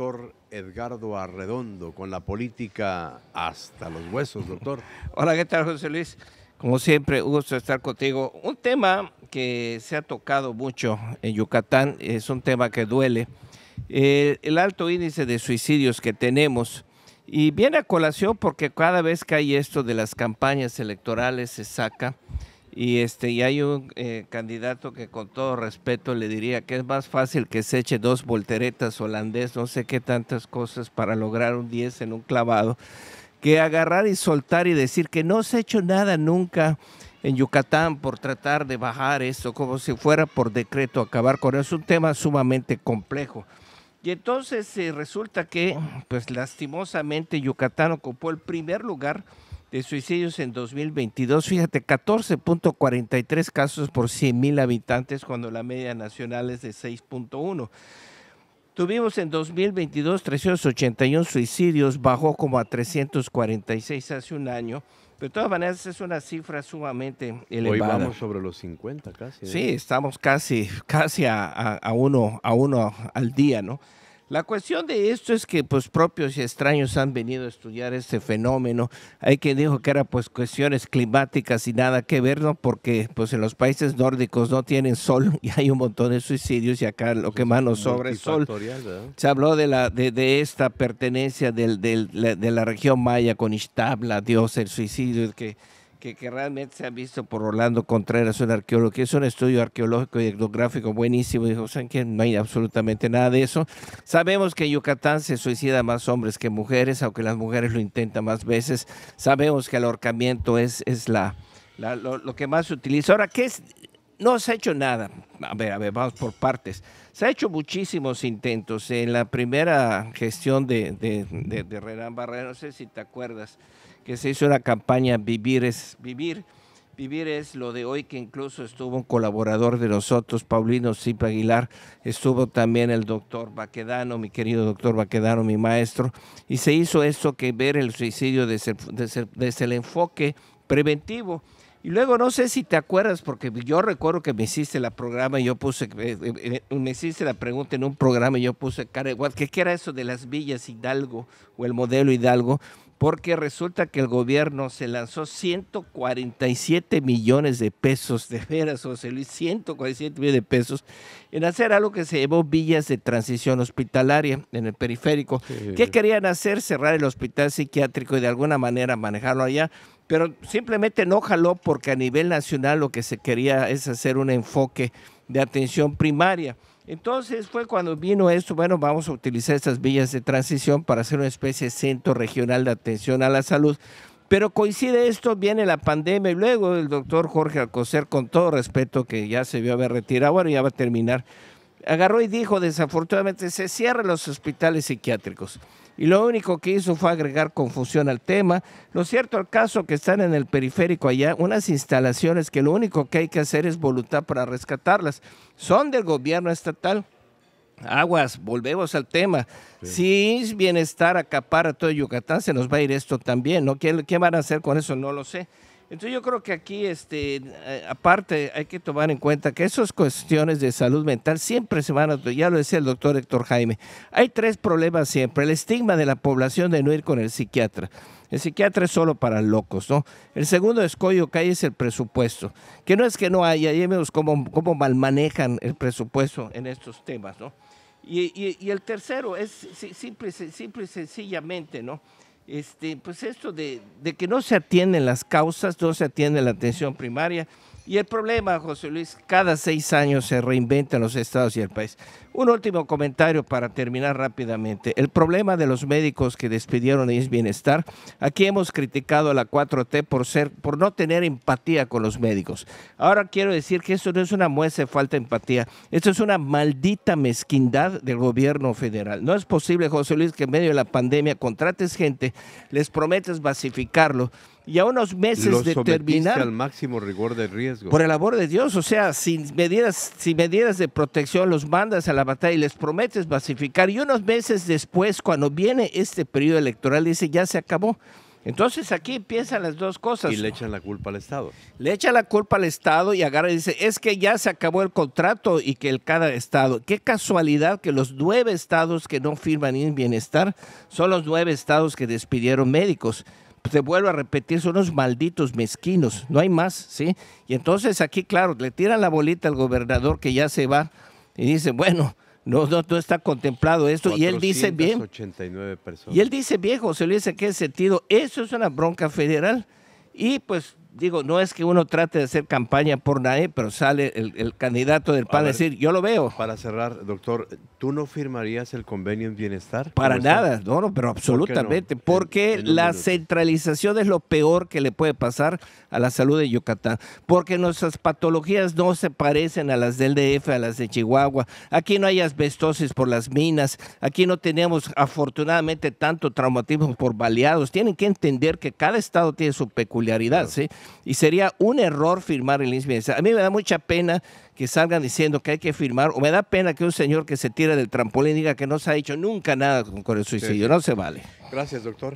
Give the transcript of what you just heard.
doctor Edgardo Arredondo con la política hasta los huesos, doctor. Hola, ¿qué tal, José Luis? Como siempre, gusto estar contigo. Un tema que se ha tocado mucho en Yucatán, es un tema que duele, eh, el alto índice de suicidios que tenemos. Y viene a colación porque cada vez que hay esto de las campañas electorales se saca y, este, y hay un eh, candidato que con todo respeto le diría que es más fácil que se eche dos volteretas holandés, no sé qué tantas cosas para lograr un 10 en un clavado, que agarrar y soltar y decir que no se ha hecho nada nunca en Yucatán por tratar de bajar esto, como si fuera por decreto acabar con eso. Es un tema sumamente complejo. Y entonces se eh, resulta que, pues lastimosamente, Yucatán ocupó el primer lugar de suicidios en 2022, fíjate, 14.43 casos por 100.000 habitantes cuando la media nacional es de 6.1. Tuvimos en 2022 381 suicidios, bajó como a 346 hace un año. De todas maneras, es una cifra sumamente elevada. Hoy vamos sobre los 50 casi. ¿eh? Sí, estamos casi, casi a, uno, a uno al día, ¿no? La cuestión de esto es que pues propios y extraños han venido a estudiar este fenómeno. Hay quien dijo que era pues cuestiones climáticas y nada que ver, ¿no? Porque pues en los países nórdicos no tienen sol y hay un montón de suicidios y acá lo que más nos sobra es sol. Se habló de la de, esta pertenencia del, de la región maya con Ixtabla, Dios, el suicidio, que que, realmente se han visto por Orlando Contreras, un arqueólogo, que es un estudio arqueológico y etnográfico buenísimo. Dijo, ¿saben qué? No hay absolutamente nada de eso. Sabemos que en Yucatán se suicida más hombres que mujeres, aunque las mujeres lo intentan más veces. Sabemos que el ahorcamiento es, es la, lo, que más se utiliza. Ahora, ¿qué es? No se ha hecho nada. A ver, vamos por partes. Se han hecho muchísimos intentos. En la primera gestión de, de, de, Barrera, no sé si te acuerdas, que se hizo una campaña Vivir es Vivir. Vivir es lo de hoy, que incluso estuvo un colaborador de nosotros, Paulino Cipa Aguilar, estuvo también el doctor Baquedano, mi querido doctor Baquedano, mi maestro, y se hizo eso que ver el suicidio desde, el enfoque preventivo. Y luego no sé si te acuerdas, porque yo recuerdo que me hiciste la programa y yo puse, eh, eh, eh, me hiciste la pregunta en un programa y yo puse, ¿qué era eso de las villas Hidalgo o el modelo Hidalgo? porque resulta que el gobierno se lanzó 147 millones de pesos, de veras, José Luis, 147 millones de pesos, en hacer algo que se llamó villas de transición hospitalaria en el periférico. ¿Qué querían hacer? Cerrar el hospital psiquiátrico y de alguna manera manejarlo allá, pero simplemente no jaló porque a nivel nacional lo que se quería es hacer un enfoque de atención primaria. Entonces fue cuando vino esto, bueno, vamos a utilizar estas villas de transición para hacer una especie de centro regional de atención a la salud. Pero coincide esto, viene la pandemia y luego el doctor Jorge Alcocer, con todo respeto, que ya se vio haber retirado, bueno, ya va a terminar, agarró y dijo, desafortunadamente, se cierran los hospitales psiquiátricos y lo único que hizo fue agregar confusión al tema. Lo cierto el caso que están en el periférico allá, unas instalaciones que lo único que hay que hacer es voluntad para rescatarlas. Son del gobierno estatal. Aguas, volvemos al tema. Si Si bienestar acapara todo Yucatán, se nos va a ir esto también. ¿Qué van a hacer con eso? No lo sé. Entonces yo creo que aquí, este, eh, aparte, hay que tomar en cuenta que esas cuestiones de salud mental siempre se van a, ya lo decía el doctor Héctor Jaime, hay tres problemas siempre. El estigma de la población de no ir con el psiquiatra. El psiquiatra es solo para locos, ¿no? El segundo escollo que hay es el presupuesto, que no es que no haya, y menos, cómo, cómo mal manejan el presupuesto en estos temas, ¿no? Y, y, el tercero es simple, simple y sencillamente, ¿no? este, pues esto de, de que no se atienden las causas, no se atiende la atención primaria. Y el problema, José Luis, cada seis años se reinventan los estados y el país. Un último comentario para terminar rápidamente. El problema de los médicos que despidieron es bienestar. Aquí hemos criticado a la 4T por, ser, por no tener empatía con los médicos. Ahora quiero decir que esto no es una muestra de falta de empatía. Esto es una maldita mezquindad del gobierno federal. No es posible, José Luis, que en medio de la pandemia contrates gente, les prometes basificarlo y a unos meses de terminar. al máximo rigor de riesgo. Por el amor de Dios, o sea, sin medidas, sin medidas de protección los mandas a la batalla y les prometes pacificar. Y unos meses después, cuando viene este periodo electoral, dice, ya se acabó. Entonces aquí empiezan las dos cosas. Y le echan la culpa al Estado. Le echan la culpa al Estado y agarra y dice, es que ya se acabó el contrato y que el cada Estado. Qué casualidad que los nueve estados que no firman en bienestar son los nueve estados que despidieron médicos se vuelvo a repetir, son unos malditos mezquinos, no hay más, ¿sí? Y entonces aquí, claro, le tiran la bolita al gobernador que ya se va y dice, bueno, no, no, no está contemplado esto. Y él dice bien. Personas. Y él dice se se dice ¿en qué sentido? Eso es una bronca federal. Y pues digo, no es que uno trate de hacer campaña por nadie, pero sale el, candidato del PAN a, decir, yo lo veo. Para cerrar, doctor, ¿tú no firmarías el convenio en bienestar? Para nada, no, no, pero absolutamente, porque la centralización es lo peor que le puede pasar a la salud de Yucatán, porque nuestras patologías no se parecen a las del DF, a las de Chihuahua, aquí no hay asbestosis por las minas, aquí no tenemos afortunadamente tanto traumatismo por baleados, tienen que entender que cada estado tiene su peculiaridad, ¿sí? y sería un error firmar el licencia. A mí me da mucha pena que salgan diciendo que hay que firmar, o me da pena que un señor que se tira del trampolín diga que no se ha hecho nunca nada con, el suicidio. No se vale. Gracias, doctor.